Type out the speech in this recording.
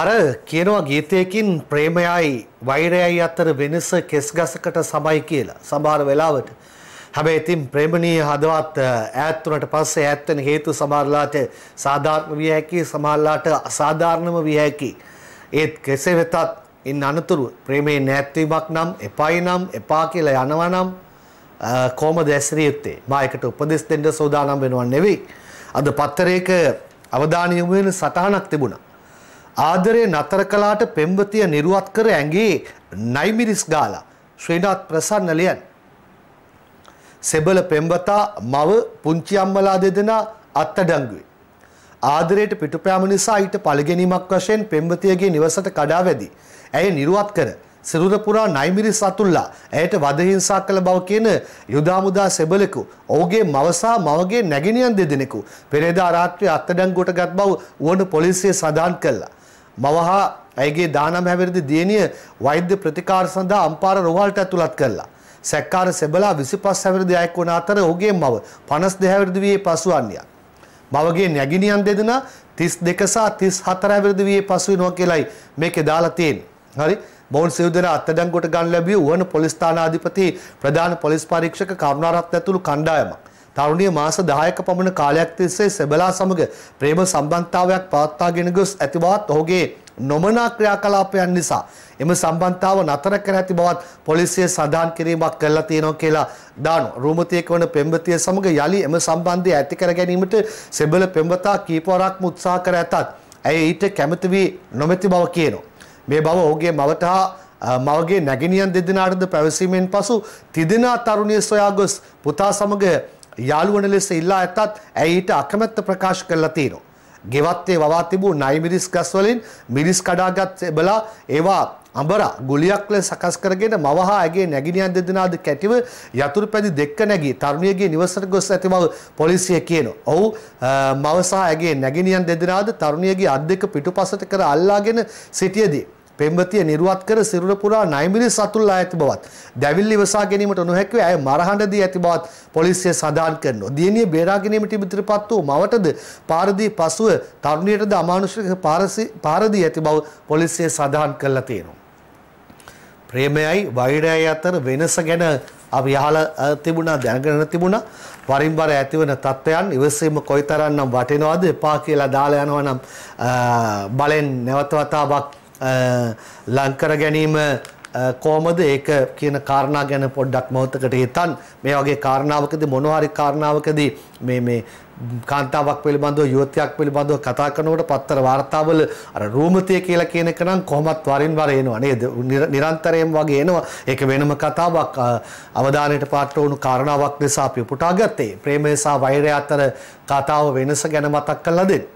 අර කියනවා ගීතයකින් ප්‍රේමයයි වෛරයයි අතර වෙනස කෙස් ගසකට සමයි කියලා සමහර වෙලාවට. හැබැයි ඉතින් ප්‍රේමණී හදවත් ඈත් වුණට පස්සේ ඈත් වෙන හේතු සමහරලාට සාධාරණ විය හැකි සමහරලාට අසාධාරණම විය හැකි. ඒත් කෙසේ වෙතත් ඉන් අනතුරු ප්‍රේමේ නැත්වීමක් නම් එපයි නම් එපා කියලා යනවා නම් කොහොමද ඇසිරිය යුත්තේ? මා එකට උපදෙස් දෙන්න සෝදානම් වෙනව නෙවෙයි. අද පත්තරයක අවධානය යොමු වෙන සටහනක් තිබුණා. ආදරය නතර කලාට පෙම්වතිය නිරුවත් කර ඇගේ නයිමිරිස් ගාලා ශ්‍රීනාත් ප්‍රසන්න ලියන්. සෙබල පෙම්වතා මව පුංචි අම්මලා දෙදෙනා අත්තඩංගුවේ. ආදරයට පිටුපෑම නිසා ඊට පළගැනීමක් වශයෙන් පෙම්වතියගේ නිවසට කඩා වැදී. ඇය නිරුවත් කර සිරුර පුරා නයිමිරි සතුල්ලා ඇයට වදහිංසා කළ බව කියන යුදාමුදා සෙබලෙකු ඔහුගේ මවසා මවගේ නැගිනියන් දෙදෙනෙකු පෙරේදා රාත්‍රියේ අත්අඩංගුවට ගත් බව වුණ පොලිසිය සඳහන් කළා. මව හා ඇගේ දානම් හැවිරිදි දියණිය වෛද්‍ය ප්‍රතිකාර සඳහා අම්පාර රෝහලට ඇතුළත් කළා. සැක්කාර සෙබලා 25 හැවිරිදි අයෙක් වන අතර ඔහුගේ මව 52 හැවිරිදි වියේ පසුවන්නියා. මවගේ නැගිනියන් දෙදෙනා 32 සහ 34 හැවිරිදි වියේ පසු වෙනවා කියලයි මේකේ දාලා තියෙන්නේ. හරි මොවුන් සිව්දෙන අත්අඩංගුවට ගන්න ලැබිය වුණ පොලිස් ස්ථානාධිපති ප්‍රධාන පොලිස් පරීක්ෂක කරුණාරත්න ඇතුළු කණ්ඩායමක් තරුණිය මාස 10ක පමණ කාලයක් තිස්සේ සෙබලා සමග ප්‍රේම සම්බන්ධතාවයක් පවත්වාගෙන ගොස් ඇති බවත් ඔහුගේ නොමනා ක්‍රියාකලාපයන් නිසා එම සම්බන්ධතාව නතර කර ඇති බවත් පොලිසිය සඳහන් කිරීමක් කළා තියෙනවා කියලා දානු. රූමතියක වන පෙම්වතිය සමග යලි එම සම්බන්ධය ඇති කර ගැනීමට සෙබල පෙම්වතා කීපවරක්ම උත්සාහ කර ඇතත් ඇය ඊට කැමති වී නොමැති බව කියනවා. මේ බව ඔහුගේ මවට හා මවගේ නැගිනියන් දෙදෙනාටද පැවසීමෙන් පසු තිදෙනා තරුණිය සොයා ගොස් පුතා සමග යාළුවන ලෙස ඉල්ලා ඇතත් ඇයිට අකමැත්ත ප්‍රකාශ කරලා තියෙනවා. ගෙවත්තේ වවා තිබූ නයිමිරිස් ගස්වලින් මිරිස් කඩාගත් එබලා ඒවා අඹර ගුලියක් ලෙස සකස් කරගෙන මව හා ඇගේ නැගිනියන් දෙදෙනාද කැටිව යතුරු පැදි දෙක්ක නැගී තරුණියගේ නිවසට ගොස් ඇති බව පොලිසිය කියනවා. ඔහු මව සහ ඇගේ නැගිනියන් දෙදෙනාද තරුණියගේ අත් දෙක පිටුපසට කර අල්ලාගෙන සිටියදී පෙම්වතිය නිර්වත් කර සිරුර පුරා නයිමිරි සතුල්ලා ඇති බවත් දැවිල් ඉවසා ගැනීමට නොහැකිව ඇය මරහඬ දී ඇති බවත් පොලිසිය සඳහන් කරනවා. දියණිය බේරා ගැනීමට ඉදිරිපත් වූ මවටද පාරදී පසුව තරුණියටද අමානුෂික පාරදී ඇති බව පොලිසිය සඳහන් කරලා තියෙනවා. ප්‍රේමයයි වෛරයයි අතර වෙනස ගැන අපි අහලා තිබුණා දැනගෙන තිබුණා වරින් වර ඇතිවන තත්ත්වයන් ඉවසීම කොයිතරම්නම් වටිනවද එපා කියලා දාලා යනවා නම් බලෙන් නැවත වතාවක් ලංකර ගැනීම කෝමද ඒක කියන කාරණා ගැන පොඩ්ඩක් මොහොතකට හිතන් මේ වගේ කාරණාවකදී මොනවාරි කාරණාවකදී මේ මේ කාන්තාවක් පිළිබඳව යුවතියක් පිළිබඳව කතා කරනකොට පත්තර වාර්තාවල අර රූමතිය කියලා කියන එක නම් කොහොමත් වරින් වර එනවා නේද නිරන්තරයෙන් වගේ එනවා ඒක වෙනම කතාවක් අවධානයට පාත්‍ර වුණු කාරණාවක් නිසා අපි උපුටා ගත්තේ ප්‍රේමය සහ වෛරය අතර කතාව වෙනස ගැන මතක් කරලා දෙන්න